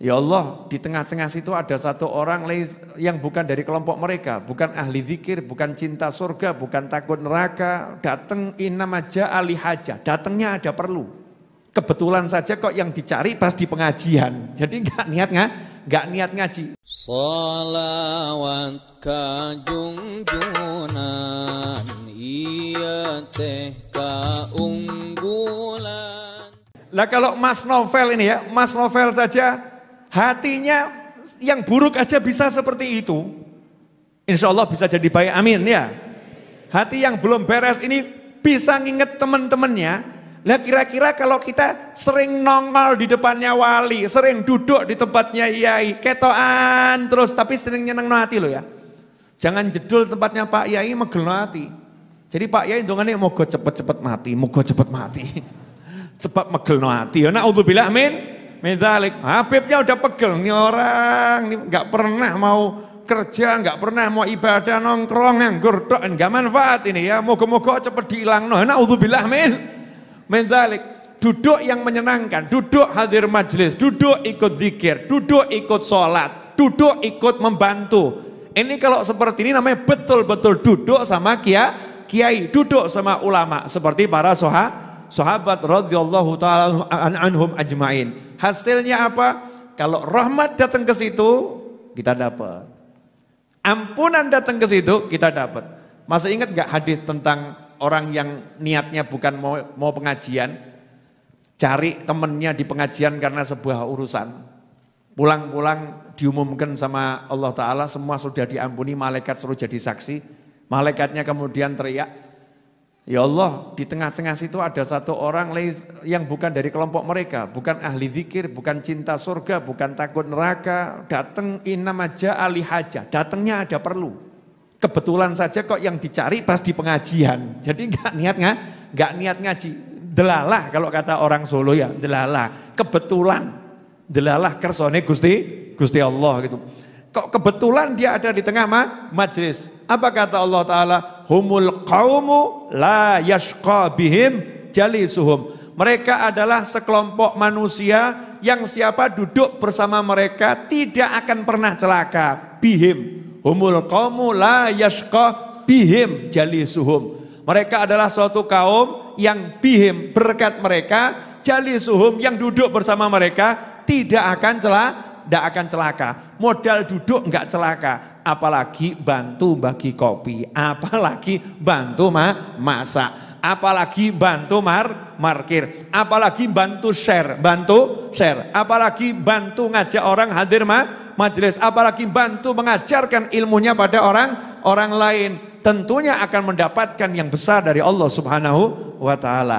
Ya Allah, di tengah-tengah situ ada satu orang yang bukan dari kelompok mereka, bukan ahli zikir, bukan cinta surga, bukan takut neraka, datang inam aja ahli haja, datangnya ada perlu. Kebetulan saja kok yang dicari pas di pengajian, jadi nggak niat nggak, nggak niat ngaji. Salawat kajungjunan, iya teh unggulan. Lah kalau Mas Novel ini ya, Mas Novel saja hatinya yang buruk aja bisa seperti itu. Insya Allah bisa jadi baik, amin ya. Hati yang belum beres ini bisa nginget temen-temennya. Nah kira-kira kalau kita sering nongol di depannya wali, sering duduk di tempatnya yai, ketoan terus tapi sering nyeneng hati lo ya. Jangan jedul tempatnya Pak Yai megel hati. Jadi Pak Yai mau gue cepet-cepet mati, mau gue cepet mati. Cepat megel hati. Ya naudzubillah amin. Mitalik, Habibnya udah pegel nih orang, ini nggak pernah mau kerja, nggak pernah mau ibadah nongkrong yang gurdok, nggak manfaat ini ya. Moga-moga cepet dihilang. Nah, bilah min Mitalik. Duduk yang menyenangkan, duduk hadir majelis, duduk ikut zikir, duduk ikut sholat, duduk ikut membantu. Ini kalau seperti ini namanya betul-betul duduk sama kia, kiai, duduk sama ulama seperti para soha, sahabat radhiyallahu taala an anhum ajmain. Hasilnya apa? Kalau rahmat datang ke situ, kita dapat. Ampunan datang ke situ, kita dapat. Masih ingat gak hadis tentang orang yang niatnya bukan mau, mau pengajian, cari temennya di pengajian karena sebuah urusan. Pulang-pulang diumumkan sama Allah Ta'ala, semua sudah diampuni, malaikat suruh jadi saksi. Malaikatnya kemudian teriak, Ya Allah, di tengah-tengah situ ada satu orang yang bukan dari kelompok mereka, bukan ahli zikir, bukan cinta surga, bukan takut neraka, datang inam aja, ahli haja, datangnya ada perlu. Kebetulan saja kok yang dicari pas di pengajian. Jadi nggak niat nggak, nggak niat ngaji. Delalah kalau kata orang Solo ya, delalah. Kebetulan, delalah kersone gusti, gusti Allah gitu. Kok kebetulan dia ada di tengah mah majelis. Apa kata Allah Ta'ala? humul qaumu la yashqa bihim jalisuhum. Mereka adalah sekelompok manusia yang siapa duduk bersama mereka tidak akan pernah celaka. Bihim humul qaumu la yashqa bihim jalisuhum. Mereka adalah suatu kaum yang bihim berkat mereka jalisuhum yang duduk bersama mereka tidak akan celaka, tidak akan celaka. Modal duduk enggak celaka apalagi bantu bagi kopi, apalagi bantu ma masak, apalagi bantu mar markir, apalagi bantu share, bantu share, apalagi bantu ngajak orang hadir ma majelis, apalagi bantu mengajarkan ilmunya pada orang orang lain, tentunya akan mendapatkan yang besar dari Allah Subhanahu wa taala.